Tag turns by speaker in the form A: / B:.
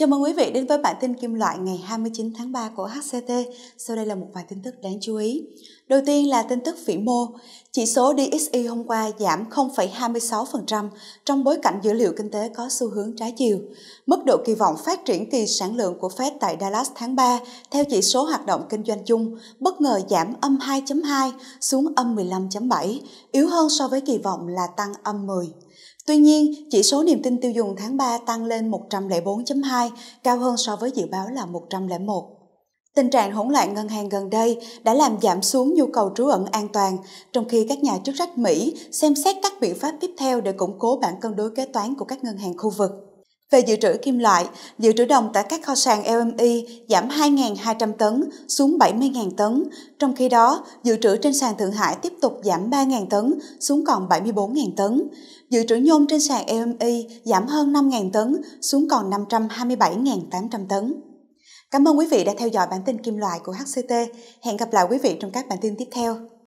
A: Chào mừng quý vị đến với bản tin kim loại ngày 29 tháng 3 của HCT. Sau đây là một vài tin tức đáng chú ý. Đầu tiên là tin tức vĩ mô. Chỉ số DXY hôm qua giảm 0,26% trong bối cảnh dữ liệu kinh tế có xu hướng trái chiều. Mức độ kỳ vọng phát triển kỳ sản lượng của Fed tại Dallas tháng 3 theo chỉ số hoạt động kinh doanh chung bất ngờ giảm âm 2.2 xuống âm 15.7, yếu hơn so với kỳ vọng là tăng âm 10. Tuy nhiên, chỉ số niềm tin tiêu dùng tháng 3 tăng lên 104.2, cao hơn so với dự báo là 101. Tình trạng hỗn loạn ngân hàng gần đây đã làm giảm xuống nhu cầu trú ẩn an toàn, trong khi các nhà chức trách Mỹ xem xét các biện pháp tiếp theo để củng cố bản cân đối kế toán của các ngân hàng khu vực. Về dự trữ kim loại, dự trữ đồng tại các kho sàn LME giảm 2.200 tấn xuống 70.000 tấn, trong khi đó dự trữ trên sàn Thượng Hải tiếp tục giảm 3.000 tấn xuống còn 74.000 tấn. Dự trữ nhôm trên sàn LME giảm hơn 5.000 tấn xuống còn 527.800 tấn. Cảm ơn quý vị đã theo dõi bản tin kim loại của HCT. Hẹn gặp lại quý vị trong các bản tin tiếp theo.